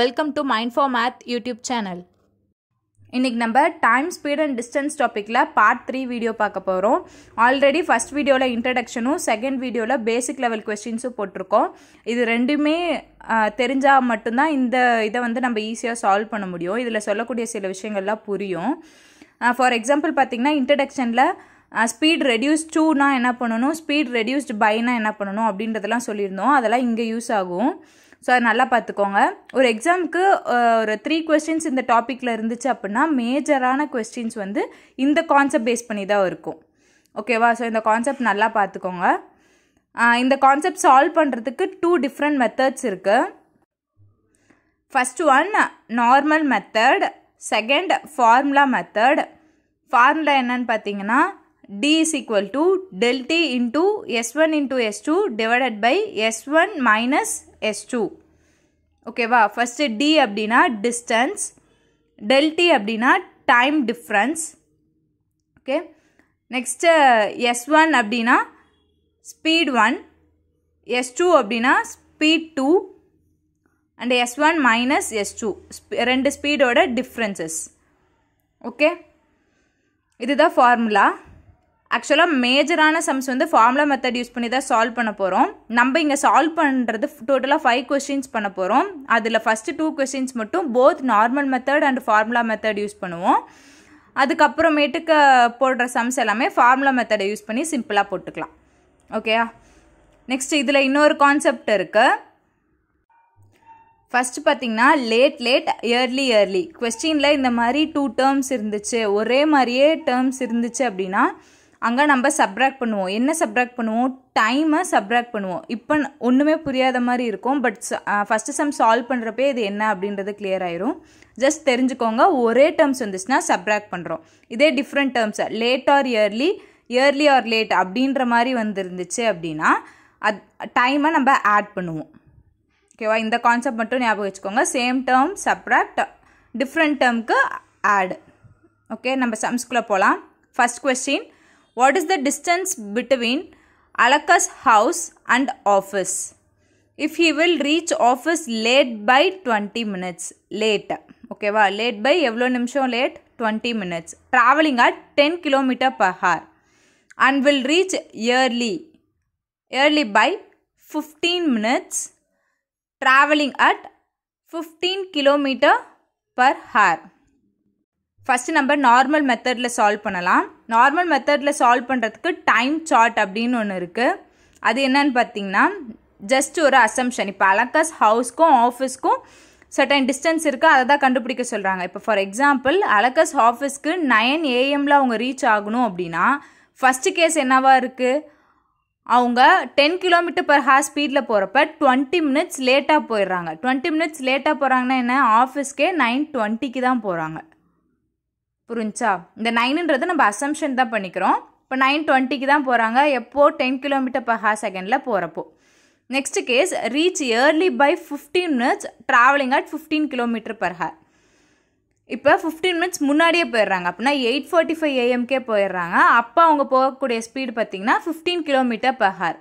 Welcome to Mind for Math YouTube channel இன்றைக்கி நம்ம time speed and distance டாப்பிக்கில் part three video பார்க்க போகிறோம் ஆல்ரெடி ஃபஸ்ட் வீடியோவில் இன்ட்ரடக்ஷனும் செகண்ட் வீடியோவில் பேசிக் லெவல் கொஸ்டின்ஸும் போட்டிருக்கோம் இது ரெண்டுமே தெரிஞ்சால் மட்டும்தான் இந்த இதை வந்து நம்ம ஈஸியாக சால்வ் பண்ண முடியும் இதில் சொல்லக்கூடிய சில விஷயங்கள்லாம் புரியும் ஃபார் எக்ஸாம்பிள் பார்த்தீங்கன்னா இன்ட்ரடக்ஷனில் ஸ்பீட் ரெடியூஸ் டூனா என்ன பண்ணணும் ஸ்பீட் ரெடியூஸ்டு பைனா என்ன பண்ணணும் அப்படின்றதெல்லாம் சொல்லியிருந்தோம் அதெல்லாம் இங்கே யூஸ் ஆகும் ஸோ அதை நல்லா பார்த்துக்கோங்க ஒரு எக்ஸாமுக்கு ஒரு த்ரீ கொஸ்டின்ஸ் இந்த டாப்பிக்கில் இருந்துச்சு அப்படின்னா மேஜரான கொஸ்டின்ஸ் வந்து இந்த கான்செப்ட் பேஸ் பண்ணி தான் இருக்கும் ஓகேவா ஸோ இந்த கான்செப்ட் நல்லா பார்த்துக்கோங்க இந்த கான்செப்ட் சால்வ் பண்ணுறதுக்கு டூ டிஃப்ரெண்ட் மெத்தட்ஸ் இருக்குது first one normal method second formula method formula என்னன்னு பார்த்தீங்கன்னா D is equal to del T into S1 into S2 divided by S1 minus S2. ஓகேவா ஃபஸ்ட்டு D அப்படின்னா distance del T அப்படின்னா time difference okay next S one அப்படின்னா speed one S two அப்படின்னா speed two and S one minus S two ரெண்டு ஸ்பீடோட differences okay இதுதான் formula ஆக்சுவலாக மேஜரான சம்ஸ் வந்து ஃபார்முலா மெத்தட் யூஸ் பண்ணி தான் சால்வ் பண்ண போகிறோம் நம்ம இங்கே சால்வ் பண்ணுறது டோட்டலாக ஃபைவ் கொஸ்டின்ஸ் பண்ண போகிறோம் அதில் ஃபஸ்ட்டு டூ கொஸ்டின்ஸ் மட்டும் both normal method and formula method use பண்ணுவோம் அதுக்கப்புறமேட்டுக்கு போடுற சம்ஸ் எல்லாமே ஃபார்முலா மெத்தடை யூஸ் பண்ணி சிம்பிளாக போட்டுக்கலாம் ஓகேயா நெக்ஸ்ட் இதில் இன்னொரு கான்செப்ட் இருக்குது ஃபஸ்ட்டு பார்த்தீங்கன்னா லேட் லேட் இயர்லி இயர்லி கொஸ்டினில் இந்த மாதிரி டூ டேர்ம்ஸ் இருந்துச்சு ஒரே மாதிரியே டேர்ம்ஸ் இருந்துச்சு அப்படின்னா அங்கே நம்ம சப்ராக்ட் பண்ணுவோம் என்ன சப்ராக்ட் பண்ணுவோம் டைமை சப்ராக்ட் பண்ணுவோம் இப்போ ஒன்றுமே புரியாத மாதிரி இருக்கும் பட் ஃபஸ்ட்டு சம் சால்வ் பண்ணுறப்பே இது என்ன அப்படின்றது கிளியர் ஆயிரும் ஜஸ்ட் தெரிஞ்சுக்கோங்க ஒரே டேர்ம்ஸ் வந்துச்சுன்னா சப்ராக்ட் பண்ணுறோம் இதே different terms late or early early or late அப்படின்ற மாதிரி வந்துருந்துச்சு அப்படின்னா அத் டைமை நம்ம ஆட் பண்ணுவோம் ஓகேவா இந்த கான்செப்ட் மட்டும் ஞாபகம் வச்சுக்கோங்க சேம் டேர்ம் சப்ராக்ட் டிஃப்ரெண்ட் டேர்முக்கு ஆடு ஓகே நம்ம சம்ஸ்குள்ளே போகலாம் first question what is the distance between alaka's house and office if he will reach office late by 20 minutes late okay va late by evlo nimsham late 20 minutes traveling at 10 km per hour and will reach early early by 15 minutes traveling at 15 km per hour first நம்ம normal மெத்தடில் solve பண்ணலாம் normal மெத்தடில் solve பண்ணுறதுக்கு time chart அப்படின்னு ஒன்று இருக்குது அது என்னன்னு பார்த்தீங்கன்னா ஜஸ்ட் ஒரு அசம்ஷன் இப்போ அலக்கஸ் ஹவுஸ்க்கும் ஆஃபீஸ்க்கும் சர்டன் டிஸ்டன்ஸ் இருக்குது அதை தான் கண்டுபிடிக்க சொல்கிறாங்க இப்போ ஃபார் எக்ஸாம்பிள் அலக்கஸ் ஆஃபீஸ்க்கு நைன் ஏஎம்மில் அவங்க ரீச் ஆகணும் அப்படின்னா ஃபஸ்ட்டு கேஸ் என்னவாக இருக்குது அவங்க டென் கிலோமீட்டர் பர் ஹார் ஸ்பீடில் போகிறப்ப டுவெண்ட்டி மினிட்ஸ் லேட்டாக போயிடுறாங்க டுவெண்ட்டி மினிட்ஸ் லேட்டாக போகிறாங்கன்னா என்ன ஆஃபீஸ்க்கே நைன் டுவெண்ட்டிக்கு தான் போகிறாங்க புரிஞ்சா இந்த நைனுன்றது நம்ம அசம்ஷன் தான் பண்ணிக்கிறோம் இப்போ நைன் டுவெண்ட்டிக்கு தான் போகிறாங்க எப்போது டென் கிலோமீட்டர் பர் ஹார் செகண்டில் போகிறப்போ next case reach early by fifteen minutes travelling at fifteen kilometre per hour இப்போ ஃபிஃப்டீன் மினிட்ஸ் முன்னாடியே போயிடுறாங்க அப்படின்னா எயிட் ஃபார்ட்டி ஃபைவ் ஏஎம்கே போயிடுறாங்க அப்போ அவங்க போகக்கூடிய ஸ்பீடு பார்த்தீங்கன்னா ஃபிஃப்டீன் கிலோமீட்டர் பர் ஹார்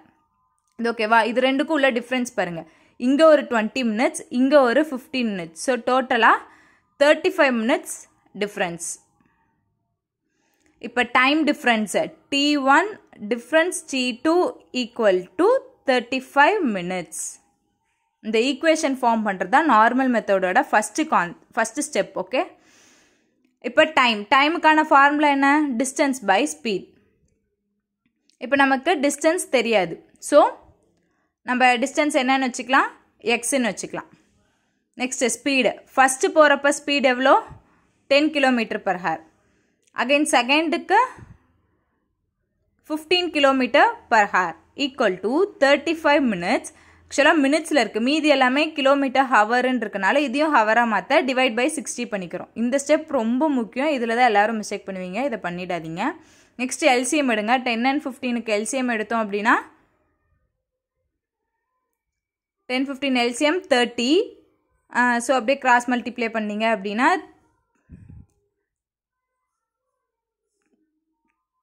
இது ஓகேவா இது ரெண்டுக்கும் உள்ள டிஃப்ரென்ஸ் பாருங்கள் இங்கே ஒரு டுவெண்ட்டி மினிட்ஸ் இங்கே ஒரு ஃபிஃப்டீன் மினிட்ஸ் ஸோ டோட்டலாக தேர்ட்டி ஃபைவ் மினிட்ஸ் டிஃப்ரென்ஸ் இப்போ time difference T one difference T two equal to thirty five minutes இந்த ஈக்குவேஷன் ஃபார்ம் பண்ணுறது தான் நார்மல் மெத்தடோட ஃபஸ்ட்டு கான் ஃபஸ்ட்டு ஸ்டெப் ஓகே இப்போ டைம் டைமுக்கான ஃபார்முலா என்ன டிஸ்டன்ஸ் பை ஸ்பீட் இப்போ நமக்கு டிஸ்டன்ஸ் தெரியாது ஸோ நம்ம டிஸ்டன்ஸ் என்னன்னு வச்சுக்கலாம் எக்ஸுன்னு வச்சுக்கலாம் நெக்ஸ்ட்டு ஸ்பீடு ஃபஸ்ட்டு போகிறப்ப ஸ்பீட் எவ்வளோ ten kilometre per hour again secondக்கு 15 kilometer per equal equal thirty five minutes ஆக்சுவலாக மினிட்ஸில் இருக்குது மீதி எல்லாமே கிலோமீட்டர் ஹவருன்னு இருக்கனால இதையும் ஹவராக மாற்ற டிவைட் பை சிக்ஸ்டி பண்ணிக்கிறோம் இந்த ஸ்டெப் ரொம்ப முக்கியம் இதில் தான் எல்லோரும் மிஸ்டேக் பண்ணுவீங்க இதை பண்ணிடாதீங்க நெக்ஸ்ட் எல்சிஎம் எடுங்க டென் அண்ட் ஃபிஃப்டீனுக்கு எல்சிஎம் எடுத்தோம் அப்படின்னா ten fifteen LCM thirty so அப்படியே கிராஸ் மல்டிப்ளை பண்ணீங்க அப்படின்னா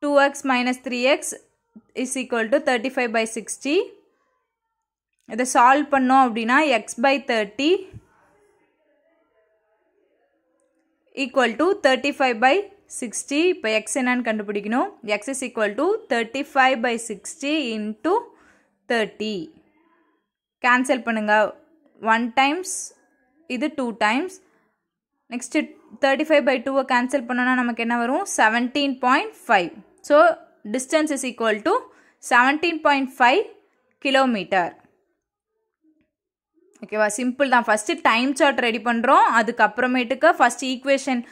2x minus 3x is equal to 35 by 60 இதை சால்வ் பண்ணோம் அப்படின்னா X by thirty equal to thirty five by sixty இப்போ எக்ஸ் என்னன்னு கண்டுபிடிக்கணும் is equal to 35 thirty five by sixty cancel thirty cancel பண்ணுங்கள் ஒன் டைம்ஸ் இது two times next thirty five by டூவை cancel பண்ணோன்னா நமக்கு என்ன வரும் seventeen point five so distance is equal to seventeen point five kilometre ஓகேவா simple தான் first time chart ready பண்ணுறோம் அதுக்கப்புறமேட்டுக்கு ஃபஸ்ட் ஈக்குவேஷன்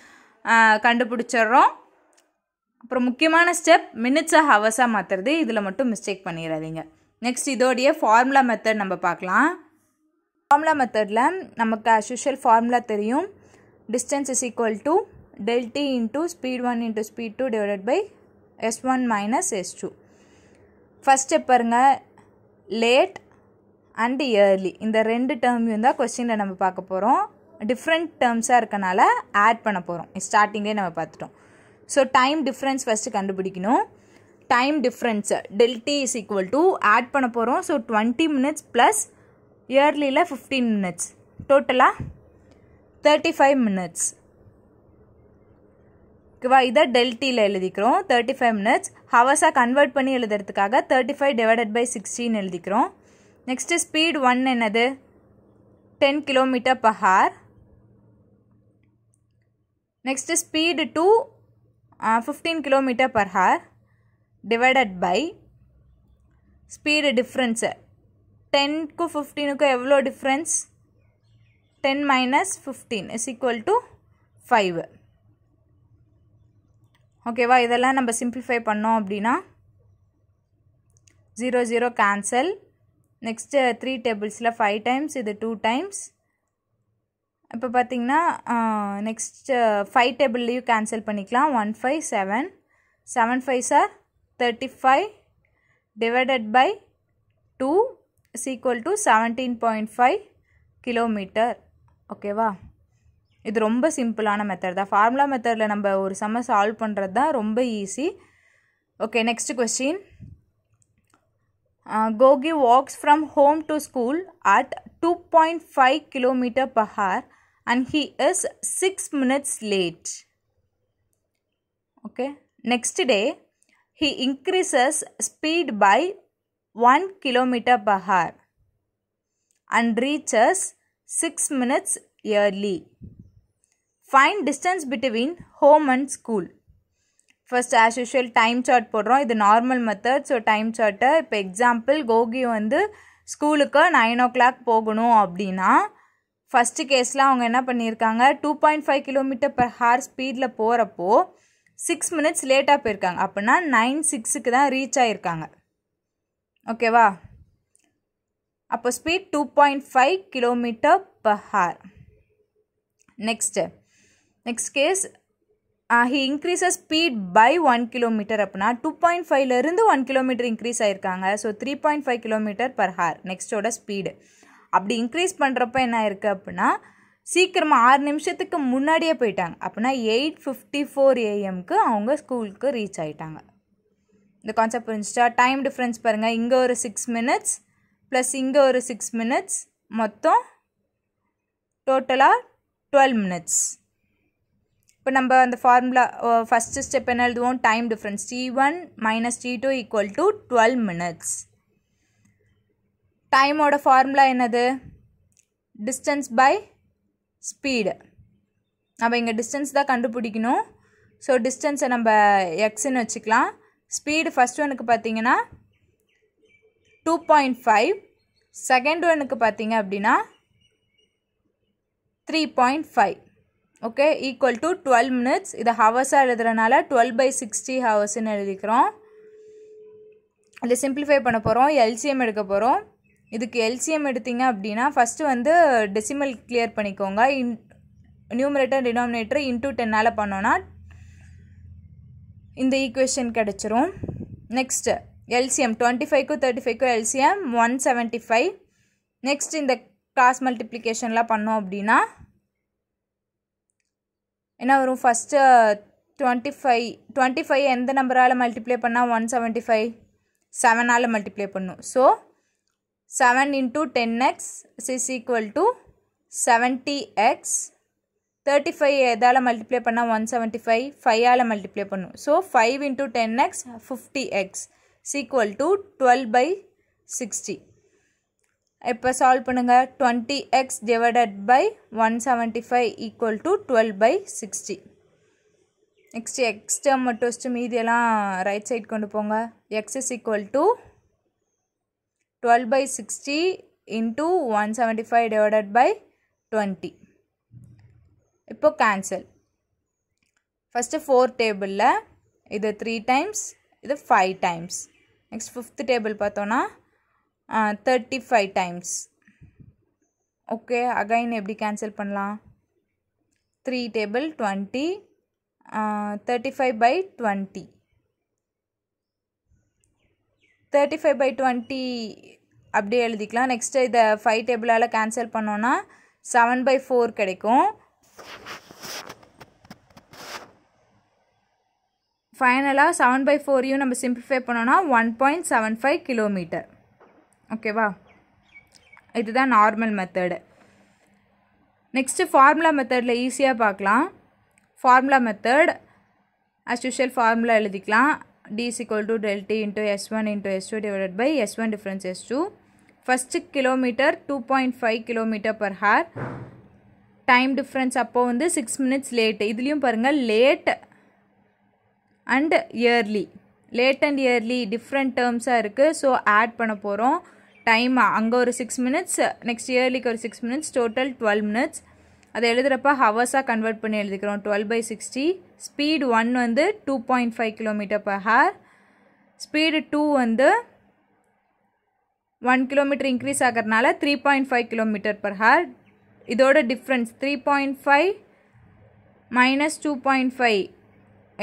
கண்டுபிடிச்சிட்றோம் அப்புறம் முக்கியமான ஸ்டெப் மினிட்ஸாக ஹவர்ஸாக மாற்றுறது இதில் மட்டும் மிஸ்டேக் பண்ணிடாதீங்க நெக்ஸ்ட் இதோடைய ஃபார்முலா மெத்தட் நம்ம பார்க்கலாம் ஃபார்முலா மெத்தடில் நமக்கு ஆஸ் ஃபார்முலா தெரியும் distance is equal to del t into speed 1 into speed 2 divided by s1 minus s2 first step பாருங்கள் லேட் அண்ட் இயர்லி இந்த ரெண்டு டேர்மையும் தான் கொஸ்டினில் நம்ம பார்க்க போகிறோம் டிஃப்ரெண்ட் டேர்ம்ஸாக இருக்கனால ஆட் பண்ண போகிறோம் ஸ்டார்டிங்லேயே நம்ம பார்த்துட்டோம் ஸோ டைம் டிஃப்ரென்ஸ் ஃபஸ்ட்டு கண்டுபிடிக்கணும் time difference del T is equal to add பண்ண போகிறோம் ஸோ டுவெண்ட்டி மினிட்ஸ் ப்ளஸ் இயர்லியில் ஃபிஃப்டீன் மினிட்ஸ் டோட்டலாக தேர்ட்டி ஃபைவ் மினிட்ஸ் ஓகேவா இதை டெல்டியில் எழுதிக்கிறோம் தேர்ட்டி ஃபைவ் மினிட்ஸ் ஹவர்ஸாக கன்வெர்ட் பண்ணி எழுதுறதுக்காக தேர்ட்டி ஃபைவ் டிவைடட் பை சிக்ஸ்டின்னு எழுதிக்கிறோம் நெக்ஸ்ட்டு ஸ்பீட் ஒன் என்னது ten kilometre per hour next speed two fifteen kilometre per hour divided by speed difference டென்க்கும் ஃபிஃப்டீனுக்கும் எவ்வளோ டிஃப்ரென்ஸ் 10 - 15 = 5 ओकेवा இதெல்லாம் நம்ம சிம்பிளிফাই பண்ணோம் அப்படினா 0 0 கேன்சல் நெக்ஸ்ட் 3 டேபிள்ஸ்ல 5 டைம்ஸ் இது 2 டைம்ஸ் இப்ப பாத்தீங்கன்னா நெக்ஸ்ட் 5 டேபிள்லயும் கேன்சல் பண்ணிக்கலாம் 15 7 7 * 5 = 35 / 2 = 17.5 km ஓகேவா இது ரொம்ப சிம்பிளான மெத்தட் தான் ஃபார்முலா மெத்தடில் நம்ம ஒரு சம்ம சால்வ் பண்ணுறது தான் ரொம்ப easy okay next question Gogi walks from home to school at two point five kilometre per hour and he is six minutes late okay next day he increases speed by one kilometre per hour and reaches six minutes early find distance between home and school first as usual time chart போடுறோம் இது normal method so time சார்ட்டை இப்போ example கோகி வந்து ஸ்கூலுக்கு nine ஓ clock போகணும் அப்படின்னா first கேஸில் அவங்க என்ன பண்ணியிருக்காங்க two point five kilometre per hour ஸ்பீடில் போகிறப்போ சிக்ஸ் மினிட்ஸ் லேட்டாக போயிருக்காங்க அப்படின்னா நைன் சிக்ஸுக்கு தான் ரீச் ஆகியிருக்காங்க ஓகேவா அப்போ speed two point five kilometre per hour next next case he increases speed by one kilometre அப்படின்னா டூ பாயிண்ட் ஃபைவ்லேருந்து ஒன் கிலோமீட்டர் இன்க்ரீஸ் ஆயிருக்காங்க so three point five kilometre per hour நெக்ஸ்ட்டோட ஸ்பீடு அப்படி இன்க்ரீஸ் பண்ணுறப்ப என்ன இருக்குது அப்படின்னா சீக்கிரமாக ஆறு நிமிஷத்துக்கு முன்னாடியே போயிட்டாங்க அப்படின்னா எயிட் ஃபிஃப்டி ஃபோர் ஏஎம்க்கு அவங்க ஸ்கூலுக்கு ரீச் ஆகிட்டாங்க இந்த கான்செப்ட் புரிஞ்சிச்சா டைம் டிஃப்ரென்ஸ் பாருங்கள் இங்கே ஒரு சிக்ஸ் மினிட்ஸ் ப்ளஸ் இங்கே ஒரு சிக்ஸ் மினிட்ஸ் மொத்தம் டோட்டலாக டுவெல் மினிட்ஸ் இப்போ நம்ம அந்த ஃபார்முலா ஃபஸ்ட்டு ஸ்டெப் என்ன எழுதுவோம் time difference T one minus T two equal to twelve minutes டைமோட ஃபார்முலா என்னது டிஸ்டன்ஸ் பை ஸ்பீடு நம்ம இங்கே டிஸ்டன்ஸ் தான் கண்டுபிடிக்கணும் ஸோ டிஸ்டன்ஸை நம்ம எக்ஸுன்னு வச்சுக்கலாம் ஸ்பீடு ஃபஸ்ட் ஒனுக்கு பார்த்தீங்கன்னா டூ பாயிண்ட் ஃபைவ் செகண்ட் ஒன்னுக்கு பார்த்தீங்க அப்படின்னா three point five okay equal to twelve minutes இதை ஹவர்ஸாக எழுதுறதுனால டுவெல் பை சிக்ஸ்டி ஹவர்ஸ்ன்னு எழுதிக்கிறோம் இதை சிம்பிளிஃபை பண்ண போகிறோம் எல்சிஎம் எடுக்க போகிறோம் இதுக்கு எல்சிஎம் எடுத்தீங்க அப்படின்னா ஃபஸ்ட்டு வந்து டெசிமல் கிளியர் பண்ணிக்கோங்க இன் நியூமரேட்டர் டினாமினேட்டர் இன்டூ டென்னால் பண்ணோன்னா இந்த ஈக்குவேஷன் கிடச்சிரும் நெக்ஸ்ட்டு ఎల్సిఎం ట్వంటీ ఫైవ్కు தேர்ட்டி ஃபைவ்க்கு LCM one seventy five next இந்த கிராஸ் மல்டிப்ளிகேஷன்லாம் பண்ணோம் அப்படின்னா என்ன வரும் first twenty five twenty five எந்த நம்பரால் மல்டிப்ளை பண்ணால் ஒன் செவன்ட்டி ஃபைவ் செவனால் மல்டிப்ளை பண்ணும் so seven into ten x is equal to seventy x thirty five எதால் மல்டிப்ளை பண்ணால் ஒன் செவன்ட்டி ஃபைவ் ஃபைவால் மல்டிப்ளை பண்ணும் so five into ten x fifty x is equal to twelve by sixty இப்போ solve பண்ணுங்கள் twenty x divided by one seventy five equal to twelve by sixty next x term மட்டும் மீதியெல்லாம் right side கொண்டு போங்க x is equal to twelve by sixty into one seventy five divided by twenty இப்போ cancel first four டேபிளில் இது three times இது five times next fifth table பார்த்தோன்னா thirty five times okay again எப்படி cancel பண்ணலாம் three table twenty thirty five by twenty thirty five by twenty அப்படியே எழுதிக்கலாம் next இதை ஃபைவ் டேபிளால் கேன்சல் பண்ணோன்னா செவன் பை ஃபோர் கிடைக்கும் ஃபைனலாக செவன் பை ஃபோரையும் நம்ம சிம்பிளிஃபை பண்ணோன்னா one point seven five kilometre ஓகேவா இதுதான் நார்மல் மெத்தடு நெக்ஸ்ட்டு ஃபார்முலா மெத்தடில் ஈஸியாக பார்க்கலாம் formula method as usual formula எழுதிக்கலாம் D is to delta T into S one into S two divided by S one difference S two first kilometre two point five kilometre per hour time difference அப்போது வந்து six minutes late இதுலேயும் பாருங்கள் late and early late and early different டேர்ம்ஸாக இருக்குது so add பண்ண போகிறோம் time அங்கே ஒரு சிக்ஸ் மினிட்ஸ் நெக்ஸ்ட் இயர்லிக்கு ஒரு six minutes total twelve minutes அதை எழுதுகிறப்ப ஹவர்ஸாக கன்வெர்ட் பண்ணி எழுதிக்கிறோம் twelve by sixty speed one வந்து two point five kilometre per hour speed two வந்து ஒன் கிலோமீட்டர் இன்க்ரீஸ் ஆகிறதுனால three point five kilometre per hour இதோட difference three point five minus two point five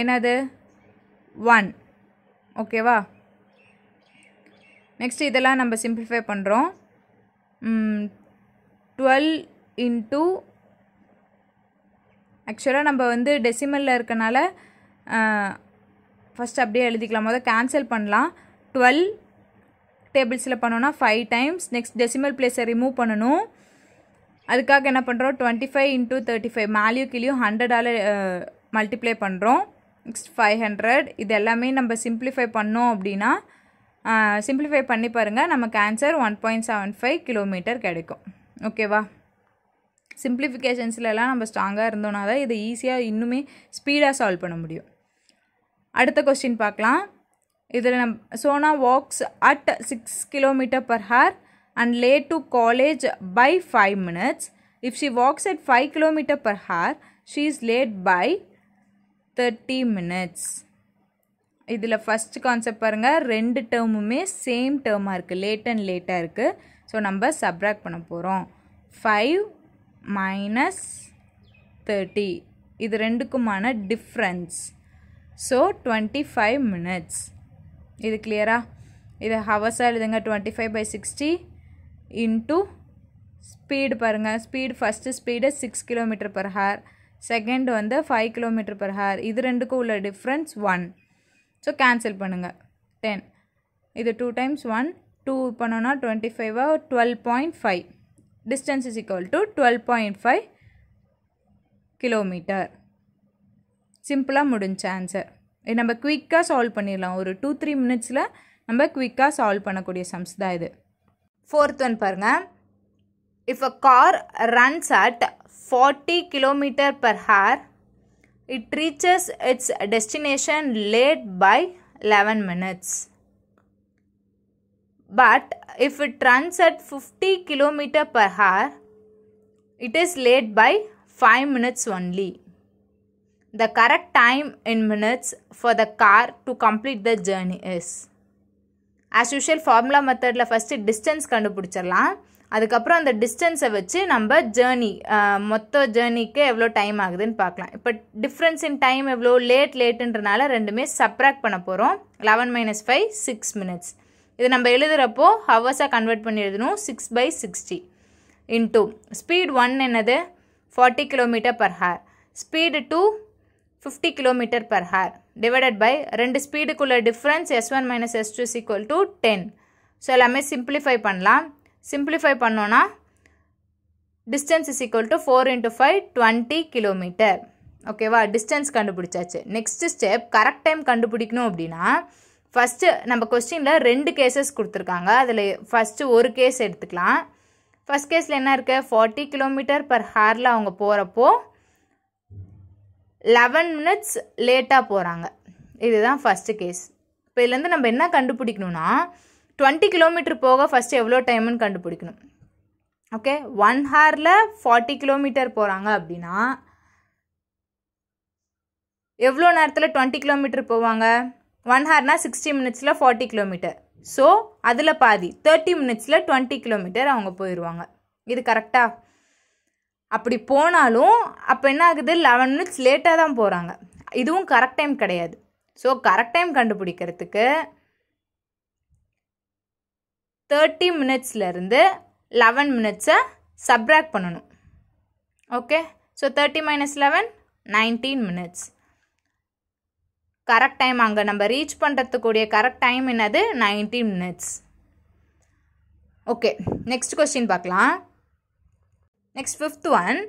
என்னது one ஓகேவா next இதெல்லாம் நம்ம simplify பண்ணுறோம் twelve into ஆக்சுவலாக நம்ம வந்து டெசிமலில் இருக்கனால ஃபஸ்ட் அப்படியே எழுதிக்கலாம் முதல் கேன்சல் பண்ணலாம் டுவெல் டேபிள்ஸில் பண்ணோன்னா ஃபைவ் டைம்ஸ் நெக்ஸ்ட் டெசிமல் பிளேஸை ரிமூவ் பண்ணணும் அதுக்காக என்ன பண்ணுறோம் twenty five into thirty five மேலேயும் ஹண்ட்ரட் ஆல் மல்டிப்ளை பண்ணுறோம் நெக்ஸ்ட் ஃபைவ் ஹண்ட்ரட் இது எல்லாமே நம்ம சிம்ப்ளிஃபை பண்ணோம் அப்படின்னா சிம்ப்ளிஃபை பண்ணி பாருங்கள் நமக்கு answer one point seven five kilometre கிடைக்கும் ஓகேவா சிம்பிளிஃபிகேஷன்ஸ்லாம் நம்ம ஸ்ட்ராங்காக இருந்தோம்னா தான் இதை ஈஸியாக இன்னுமே ஸ்பீடாக சால்வ் பண்ண முடியும் அடுத்த கொஸ்டின் பார்க்கலாம் இதில் நம் Sona walks at six kilometre per hour and late to college by five minutes if she walks at five kilometre per hour she is late by thirty minutes இதில் ஃபஸ்ட் கான்செப்ட் பாருங்கள் ரெண்டு டேர்முமே same டேர்மாக இருக்குது late and லேட்டாக இருக்குது so நம்ம subtract பண்ண போகிறோம் five minus thirty இது ரெண்டுக்குமான difference so twenty five minutes இது கிளியராக இது ஹவர்ஸாக எழுதுங்க twenty five by sixty into speed பாருங்கள் speed first speed six kilometre per hour second வந்து ஃபைவ் கிலோமீட்டர் பர் ஹவர் இது ரெண்டுக்கும் உள்ள டிஃப்ரென்ஸ் ஒன் ஸோ கேன்சல் பண்ணுங்கள் டென் இது டூ டைம்ஸ் ஒன் டூ பண்ணோன்னா டுவெண்ட்டி ஃபைவாக twelve point five distance is equal to twelve point five kilometre சிம்பிளாக முடிஞ்ச ஆன்சர் இது நம்ம குயிக்காக சால்வ் பண்ணிடலாம் ஒரு டூ த்ரீ மினிட்ஸில் நம்ம குயிக்காக சால்வ் பண்ணக்கூடிய சம்ஸ் தான் இது ஃபோர்த் ஒன் பாருங்கள் if a car runs at 40 km per hour. It reaches its destination late by 11 minutes. But if it runs at 50 km per hour, it is late by 5 minutes only. The correct time in minutes for the car to complete the journey is. As usual formula மெத்தடில் first distance கண்டுபிடிச்சிடலாம் அதுக்கப்புறம் அந்த டிஸ்டன்ஸை வச்சு நம்ம journey மொத்த ஜேர்னிக்கு எவ்வளோ time ஆகுதுன்னு பார்க்கலாம் இப்போ டிஃப்ரென்ஸ் இன் டைம் எவ்வளோ லேட் லேட்டுன்றனால ரெண்டுமே சப்ராக்ட் பண்ண போகிறோம் eleven minus five six minutes இது நம்ம எழுதுகிறப்போ ஹவர்ஸாக கன்வெர்ட் பண்ணி எழுதணும் six by sixty into speed one என்னது forty kilometre per hour speed two fifty kilometre per hour divided by ரெண்டு ஸ்பீடுக்குள்ள difference S one minus S two is equal to ten so எல்லாமே சிம்பிளிஃபை பண்ணலாம் simplify பண்ணோன்னா distance is equal to four into five twenty kilometre ஓகேவா distance கண்டுபிடிச்சாச்சு next step correct time கண்டுபிடிக்கணும் அப்படின்னா first நம்ம கொஸ்டினில் ரெண்டு கேசஸ் கொடுத்துருக்காங்க அதில் ஃபஸ்ட்டு ஒரு கேஸ் எடுத்துக்கலாம் ஃபஸ்ட் கேஸில் என்ன இருக்கு ஃபார்ட்டி கிலோமீட்டர் பர் ஹாரில் அவங்க போகிறப்போ லெவன் மினிட்ஸ் லேட்டாக போகிறாங்க இதுதான் ஃபஸ்ட்டு கேஸ் இப்போ இதுலேருந்து நம்ம என்ன கண்டுபிடிக்கணும்னா டுவெண்ட்டி கிலோமீட்டர் போக ஃபஸ்ட்டு எவ்வளோ டைம்னு கண்டுபிடிக்கணும் ஓகே ஒன் ஹாரில் ஃபார்ட்டி கிலோமீட்டர் போகிறாங்க அப்படின்னா எவ்வளோ நேரத்தில் டுவெண்ட்டி கிலோமீட்டர் போவாங்க ஒன் ஹார்னால் சிக்ஸ்டி மினிட்ஸில் ஃபார்ட்டி கிலோமீட்டர் ஸோ அதில் பாதி தேர்ட்டி மினிட்ஸில் டுவெண்ட்டி கிலோமீட்டர் அவங்க போயிடுவாங்க இது கரெக்டாக அப்படி போனாலும் அப்போ என்ன ஆகுது லெவன் மினிட்ஸ் லேட்டாக தான் போகிறாங்க இதுவும் கரெக்ட் டைம் கிடையாது ஸோ கரெக்ட் டைம் கண்டுபிடிக்கிறதுக்கு தேர்ட்டி மினிட்ஸ்லேருந்து லெவன் மினிட்ஸை சப்ராக் பண்ணணும் okay so thirty minus eleven nineteen minutes correct time அங்கே நம்ம ரீச் பண்ணுறதுக்கூடிய கரெக்ட் டைம் என்னது nineteen minutes okay next question பார்க்கலாம் நெக்ஸ்ட் ஃபிஃப்த் ஒன்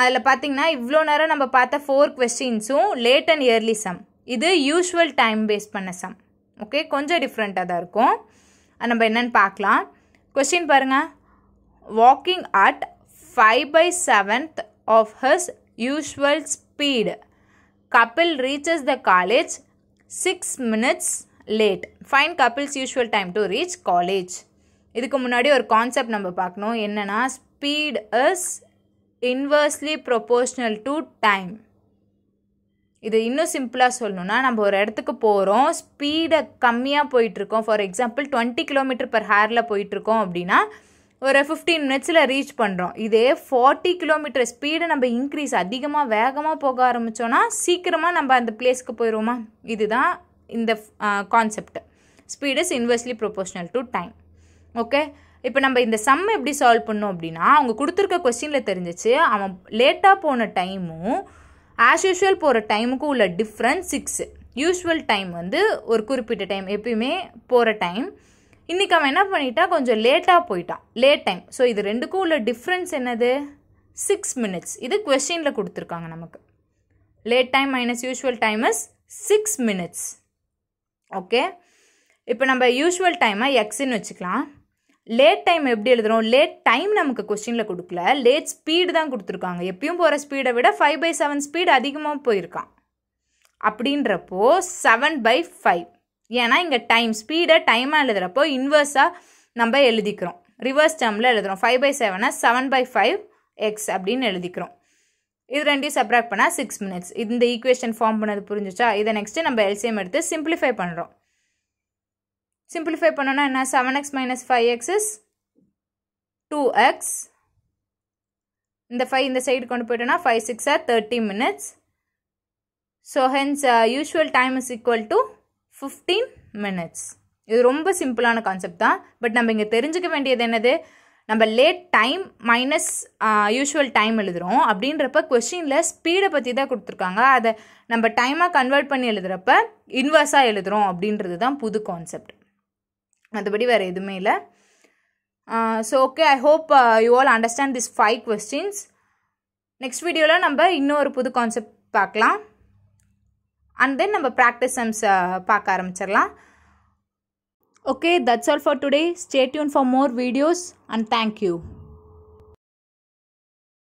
அதில் பார்த்தீங்கன்னா இவ்வளோ நேரம் நம்ம பார்த்த ஃபோர் கொஸ்டின்ஸும் லேட் அண்ட் இயர்லி சம் இது யூஷுவல் டைம் பேஸ் பண்ண சம் ஓகே கொஞ்சம் டிஃப்ரெண்ட்டாக தான் இருக்கும் நம்ம என்னென்னு பார்க்கலாம் கொஸ்டின் பாருங்கள் walking at five by seventh of his usual speed Kapil reaches the college six minutes late find Kapil's usual time to reach college இதுக்கு முன்னாடி ஒரு கான்செப்ட் நம்ம பார்க்கணும் என்னென்னா speed is inversely proportional to time இது இன்னும் சிம்பிளாக சொல்லணுன்னா நம்ம ஒரு இடத்துக்கு போகிறோம் ஸ்பீடை கம்மியாக போயிட்டுருக்கோம் for example twenty kilometre per ஹேரில் போயிட்டுருக்கோம் அப்படின்னா ஒரு ஃபிஃப்டீன் மினிட்ஸில் ரீச் பண்ணுறோம் இதே ஃபார்ட்டி கிலோமீட்டர் ஸ்பீடை நம்ம இன்க்ரீஸ் அதிகமாக வேகமாக போக ஆரம்பித்தோன்னா சீக்கிரமாக நம்ம அந்த பிளேஸ்க்கு போயிடுவோமா இதுதான் இந்த concept speed is inversely proportional to time okay இப்போ நம்ம இந்த சம் எப்படி சால்வ் பண்ணோம் அப்படின்னா அவங்க கொடுத்துருக்க கொஸ்டினில் தெரிஞ்சிச்சு அவன் லேட்டாக போன டைமும் ஆஸ் யூஷுவல் போகிற டைமுக்கும் உள்ள டிஃப்ரென்ஸ் சிக்ஸு யூஷுவல் டைம் வந்து ஒரு குறிப்பிட்ட டைம் எப்பயுமே போகிற டைம் இன்றைக்கி அவன் என்ன பண்ணிட்டான் கொஞ்சம் லேட்டாக போயிட்டான் லேட் டைம் ஸோ இது ரெண்டுக்கும் உள்ள டிஃப்ரென்ஸ் என்னது சிக்ஸ் மினிட்ஸ் இது கொஷினில் கொடுத்துருக்காங்க நமக்கு late time minus usual time is six minutes okay இப்போ நம்ம யூஷுவல் டைமை எக்ஸின்னு வச்சுக்கலாம் லேட் டைம் எப்படி எழுதுகிறோம் லேட் டைம் நமக்கு கொஸ்டினில் கொடுக்கல லேட் ஸ்பீடு தான் கொடுத்துருக்காங்க எப்பயும் போகிற ஸ்பீடை விட ஃபைவ் பை செவன் ஸ்பீடு அதிகமாக போயிருக்கான் அப்படின்றப்போ செவன் பை ஃபைவ் ஏன்னா இங்கே டைம் ஸ்பீடை டைமாக எழுதுகிறப்போ இன்வர்ஸாக நம்ம எழுதிக்கிறோம் ரிவர்ஸ் டேம்ல எழுதுகிறோம் ஃபைவ் பை செவனை செவன் பை ஃபைவ் எக்ஸ் அப்படின்னு எழுதிக்கிறோம் இது ரெண்டையும் சப்ராக்ட் பண்ணால் சிக்ஸ் மினிட்ஸ் இந்த ஈக்குவேஷன் ஃபார்ம் பண்ணது புரிஞ்சிச்சா இதை நெக்ஸ்ட்டு நம்ம எல்சிஎம் எடுத்து சிம்பிளிஃபை பண்ணுறோம் சிம்பிளிஃபை பண்ணோன்னா என்ன seven x minus five x is two x இந்த ஃபைவ் இந்த சைடு கொண்டு போயிட்டோன்னா five six or thirty minutes so hence usual time is equal to fifteen minutes இது ரொம்ப சிம்பிளான கான்செப்ட் தான் பட் நம்ம இங்கே தெரிஞ்சுக்க வேண்டியது என்னது நம்ம late time minus usual time எழுதுகிறோம் அப்படின்றப்ப கொஷினில் ஸ்பீடை பற்றி தான் கொடுத்துருக்காங்க அதை நம்ம டைமாக கன்வெர்ட் பண்ணி எழுதுகிறப்ப இன்வர்ஸாக எழுதுகிறோம் அப்படின்றது தான் புது கான்செப்ட் மற்றபடி வேறு எதுவுமே இல்லை so okay I hope you all understand this five questions next வீடியோவில் நம்ம இன்னொரு புது கான்செப்ட் பார்க்கலாம் அண்ட் தென் நம்ம ப்ராக்டிஸ் சம்ஸ் uh, பார்க்க ஆரம்பிச்சிடலாம் okay that's all for today stay tuned for more videos and thank you